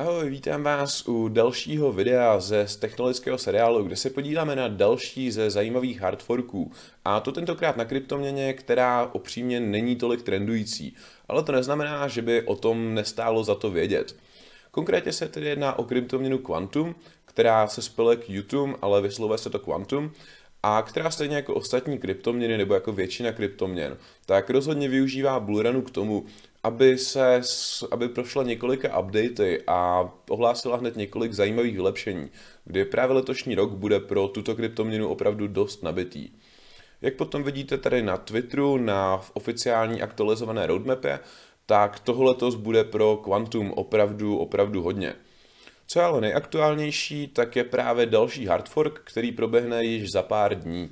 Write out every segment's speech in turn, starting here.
Ahoj, vítám vás u dalšího videa ze z technologického seriálu, kde se podíváme na další ze zajímavých hardforků. A to tentokrát na kryptoměně, která opřímně není tolik trendující. Ale to neznamená, že by o tom nestálo za to vědět. Konkrétně se tedy jedná o kryptoměnu Quantum, která se spele YouTube, ale vyslovuje se to Quantum, a která stejně jako ostatní kryptoměny nebo jako většina kryptoměn, tak rozhodně využívá bullrunu k tomu, aby, se, aby prošla několika updaty a ohlásila hned několik zajímavých vylepšení, kdy právě letošní rok bude pro tuto kryptoměnu opravdu dost nabitý. Jak potom vidíte tady na Twitteru, na oficiální aktualizované roadmapě, tak toho letos bude pro Quantum opravdu, opravdu hodně. Co je ale nejaktuálnější, tak je právě další hardfork, který proběhne již za pár dní.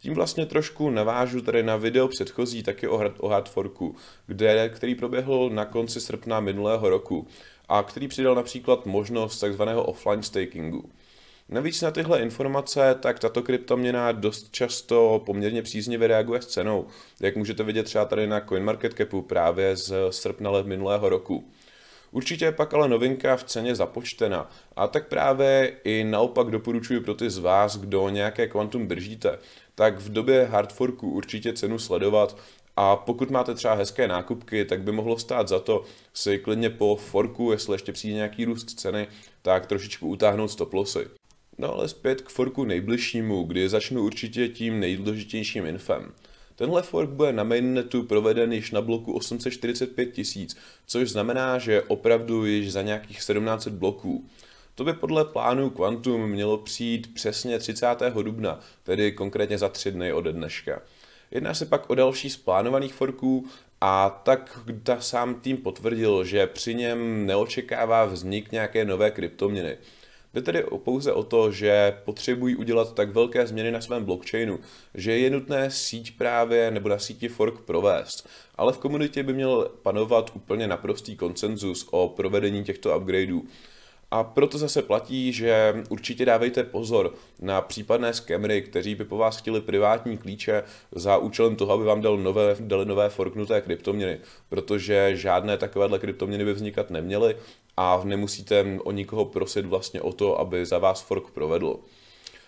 Tím vlastně trošku navážu tady na video předchozí taky o, o Hardforku, kde, který proběhl na konci srpna minulého roku a který přidal například možnost takzvaného offline stakingu. Navíc na tyhle informace, tak tato kryptoměna dost často poměrně příznivě reaguje s cenou, jak můžete vidět třeba tady na CoinMarketCapu právě z srpna let minulého roku. Určitě je pak ale novinka v ceně započtena a tak právě i naopak doporučuji pro ty z vás, kdo nějaké kvantum držíte, tak v době hardforku určitě cenu sledovat a pokud máte třeba hezké nákupky, tak by mohlo stát za to si klidně po forku, jestli ještě přijde nějaký růst ceny, tak trošičku utáhnout stop lossy. No ale zpět k forku nejbližšímu, kdy začnu určitě tím nejdůležitějším infem. Tenhle fork bude na mainnetu proveden již na bloku 845 tisíc, což znamená, že opravdu již za nějakých 1700 bloků. To by podle plánu Quantum mělo přijít přesně 30. dubna, tedy konkrétně za tři dny ode dneška. Jedná se pak o další z plánovaných forků a tak ta sám tým potvrdil, že při něm neočekává vznik nějaké nové kryptoměny. Jde tedy pouze o to, že potřebují udělat tak velké změny na svém blockchainu, že je nutné síť právě nebo na síti fork provést. Ale v komunitě by měl panovat úplně naprostý konsenzus o provedení těchto upgradeů. A proto zase platí, že určitě dávejte pozor na případné skemry, kteří by po vás chtěli privátní klíče za účelem toho, aby vám dal nové, dali nové forknuté kryptoměny, protože žádné takovéhle kryptoměny by vznikat neměly a nemusíte o nikoho prosit vlastně o to, aby za vás fork provedl.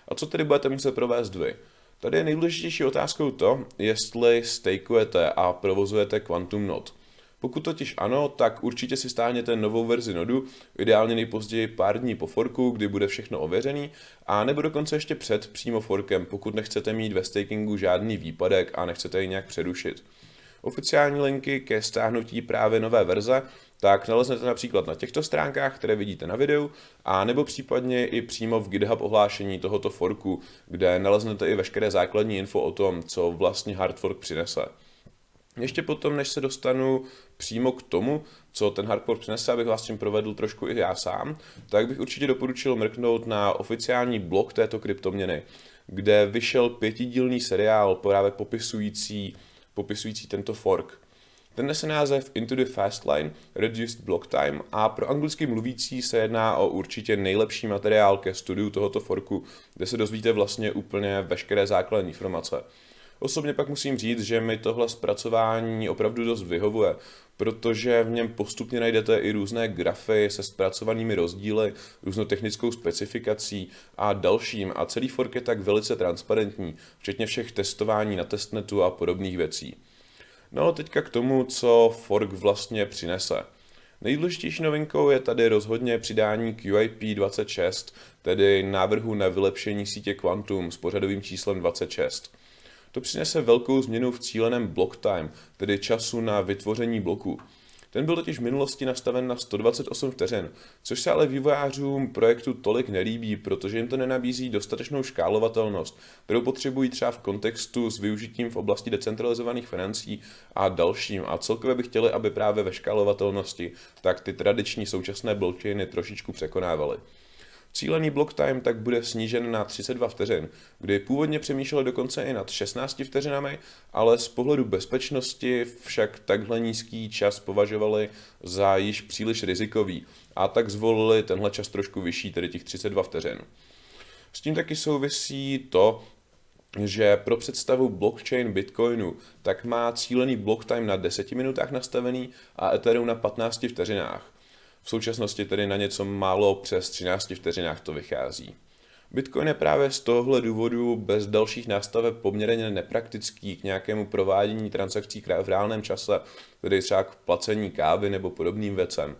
A co tedy budete muset provést vy? Tady je nejdůležitější otázkou to, jestli stakeujete a provozujete Quantum Node. Pokud totiž ano, tak určitě si stáhněte novou verzi nodu, ideálně nejpozději pár dní po forku, kdy bude všechno ověřený, a nebo dokonce ještě před přímo forkem, pokud nechcete mít ve stakingu žádný výpadek a nechcete ji nějak přerušit. Oficiální linky ke stáhnutí právě nové verze tak naleznete například na těchto stránkách, které vidíte na videu, a nebo případně i přímo v GitHub ohlášení tohoto forku, kde naleznete i veškeré základní info o tom, co vlastně hardfork přinese. Ještě potom, než se dostanu přímo k tomu, co ten hardcore přinese, abych vás tím provedl trošku i já sám, tak bych určitě doporučil mrknout na oficiální blog této kryptoměny, kde vyšel pětidílný seriál právě popisující, popisující tento fork. Ten nese název Into the Fast Line Reduced Block Time a pro anglicky mluvící se jedná o určitě nejlepší materiál ke studiu tohoto forku, kde se dozvíte vlastně úplně veškeré základní informace. Osobně pak musím říct, že mi tohle zpracování opravdu dost vyhovuje, protože v něm postupně najdete i různé grafy se zpracovanými rozdíly, různou technickou specifikací a dalším a celý fork je tak velice transparentní, včetně všech testování na testnetu a podobných věcí. No a teďka k tomu, co fork vlastně přinese. Nejdůležitější novinkou je tady rozhodně přidání QIP26, tedy návrhu na vylepšení sítě Quantum s pořadovým číslem 26. To přinese velkou změnu v cíleném block time, tedy času na vytvoření bloku. Ten byl totiž v minulosti nastaven na 128 vteřin, což se ale vývojářům projektu tolik nelíbí, protože jim to nenabízí dostatečnou škálovatelnost, kterou potřebují třeba v kontextu s využitím v oblasti decentralizovaných financí a dalším. A celkově by chtěli, aby právě ve škálovatelnosti tak ty tradiční současné blockchainy trošičku překonávaly. Cílený block time tak bude snížen na 32 vteřin, kdy původně přemýšleli dokonce i nad 16 vteřinami, ale z pohledu bezpečnosti však takhle nízký čas považovali za již příliš rizikový a tak zvolili tenhle čas trošku vyšší, tedy těch 32 vteřin. S tím taky souvisí to, že pro představu blockchain Bitcoinu tak má cílený block time na 10 minutách nastavený a Ethereum na 15 vteřinách. V současnosti tedy na něco málo přes 13 vteřinách to vychází. Bitcoin je právě z tohle důvodu bez dalších nástaveb poměrně nepraktický k nějakému provádění transakcí v reálném čase, tedy třeba k placení kávy nebo podobným věcem.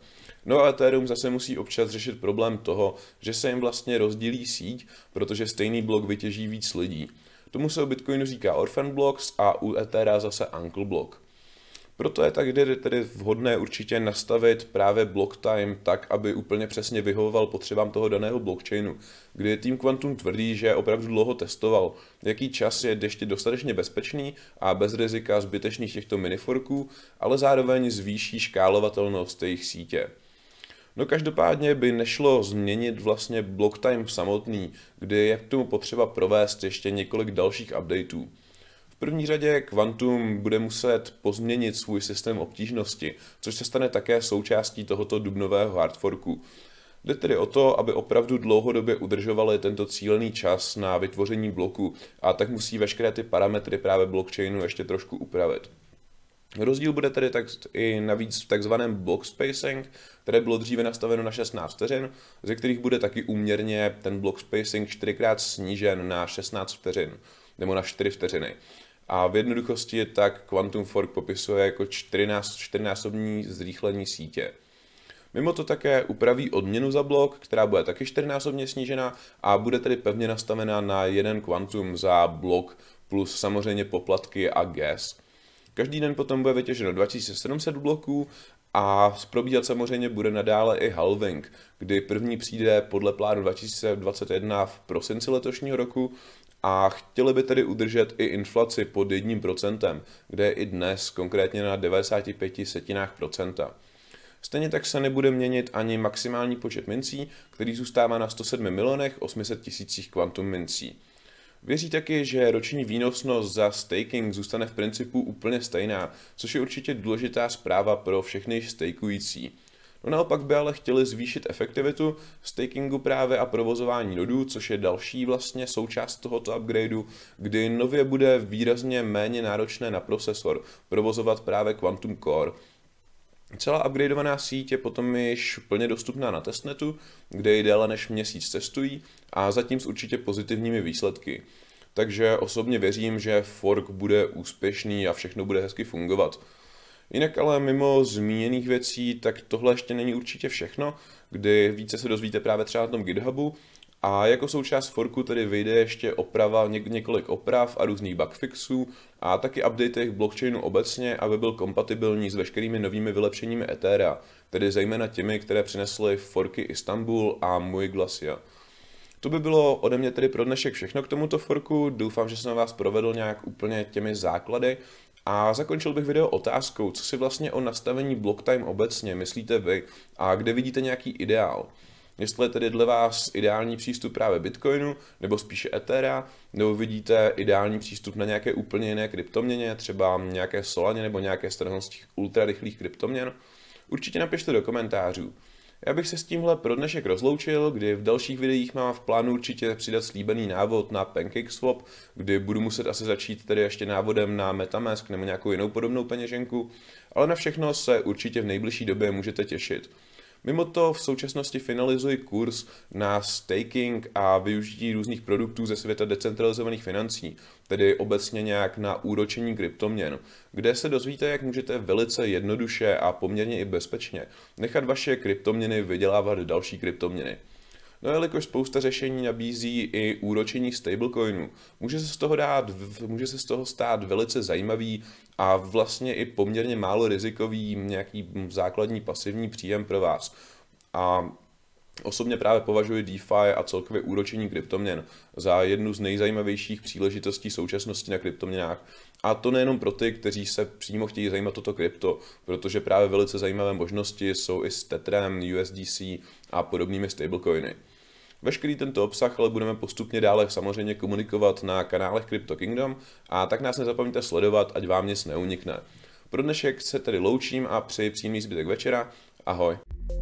No a Ethereum zase musí občas řešit problém toho, že se jim vlastně rozdělí síť, protože stejný blok vytěží víc lidí. Tomu se o Bitcoinu říká orphan blocks a u Ethera zase uncle block. Proto je tak tedy vhodné určitě nastavit právě block time tak, aby úplně přesně vyhovoval potřebám toho daného blockchainu, kdy tým Quantum tvrdí, že opravdu dlouho testoval, jaký čas je ještě dostatečně bezpečný a bez rizika zbytečných těchto miniforků, ale zároveň zvýší škálovatelnost jejich sítě. No každopádně by nešlo změnit vlastně block time samotný, kdy je k tomu potřeba provést ještě několik dalších updateů první řadě Quantum bude muset pozměnit svůj systém obtížnosti, což se stane také součástí tohoto dubnového hardforku. Jde tedy o to, aby opravdu dlouhodobě udržovali tento cílený čas na vytvoření bloku a tak musí veškeré ty parametry právě blockchainu ještě trošku upravit. Rozdíl bude tedy tak i navíc v takzvaném block spacing, které bylo dříve nastaveno na 16 vteřin, ze kterých bude taky úměrně ten block spacing čtyřikrát snížen na 16 vteřin nebo na 4 vteřiny. A v jednoduchosti je tak Quantum Fork popisuje jako 14, 14 zrychlení sítě. Mimo to také upraví odměnu za blok, která bude taky 14 snížena a bude tedy pevně nastavená na jeden kvantum za blok plus samozřejmě poplatky a gas. Každý den potom bude vytěženo 2700 bloků a probíhat samozřejmě bude nadále i halving, kdy první přijde podle plánu 2021 v prosinci letošního roku a chtěli by tedy udržet i inflaci pod 1%, kde je i dnes konkrétně na 95 setinách procenta. Stejně tak se nebude měnit ani maximální počet mincí, který zůstává na 107 milionech 800 tisících kvantum mincí. Věří taky, že roční výnosnost za staking zůstane v principu úplně stejná, což je určitě důležitá zpráva pro všechny stakeující. No naopak by ale chtěli zvýšit efektivitu stakingu právě a provozování nodů, což je další vlastně součást tohoto upgradeu, kdy nově bude výrazně méně náročné na procesor provozovat právě Quantum Core. Celá upgradeovaná síť je potom již plně dostupná na testnetu, kde ji déle než měsíc testují a zatím s určitě pozitivními výsledky. Takže osobně věřím, že fork bude úspěšný a všechno bude hezky fungovat. Jinak ale mimo zmíněných věcí, tak tohle ještě není určitě všechno, kdy více se dozvíte právě třeba na tom GitHubu, a jako součást forku tedy vyjde ještě oprava, několik oprav a různých bugfixů a taky updatech blockchainu obecně, aby byl kompatibilní s veškerými novými vylepšeními Ethera, tedy zejména těmi, které přinesly forky Istanbul a můj Glacia. To by bylo ode mě tedy pro dnešek všechno k tomuto forku. Doufám, že jsem vás provedl nějak úplně těmi základy a zakončil bych video otázkou, co si vlastně o nastavení block time obecně myslíte vy a kde vidíte nějaký ideál. Jestli je tedy dle vás ideální přístup právě Bitcoinu, nebo spíše Ethera, nebo vidíte ideální přístup na nějaké úplně jiné kryptoměně, třeba nějaké Solaně nebo nějaké z těch ultrarychlých kryptoměn, určitě napište do komentářů. Já bych se s tímhle pro dnešek rozloučil, kdy v dalších videích mám v plánu určitě přidat slíbený návod na PancakeSwap, kdy budu muset asi začít tedy ještě návodem na Metamask nebo nějakou jinou podobnou peněženku, ale na všechno se určitě v nejbližší době můžete těšit. Mimo to v současnosti finalizuji kurz na staking a využití různých produktů ze světa decentralizovaných financí, tedy obecně nějak na úročení kryptoměn, kde se dozvíte, jak můžete velice jednoduše a poměrně i bezpečně nechat vaše kryptoměny vydělávat další kryptoměny. No jelikož spousta řešení nabízí i úročení stablecoinů, může se z toho, dát, může se z toho stát velice zajímavý a vlastně i poměrně málo rizikový nějaký základní pasivní příjem pro vás. A Osobně právě považuji DeFi a celkově úročení kryptoměn za jednu z nejzajímavějších příležitostí současnosti na kryptoměnách. A to nejenom pro ty, kteří se přímo chtějí zajímat toto krypto, protože právě velice zajímavé možnosti jsou i s Tetrem, USDC a podobnými stablecoiny. Veškerý tento obsah ale budeme postupně dále samozřejmě komunikovat na kanálech Crypto Kingdom a tak nás nezapomeňte sledovat, ať vám nic neunikne. Pro dnešek se tedy loučím a přeji příjemný zbytek večera. Ahoj.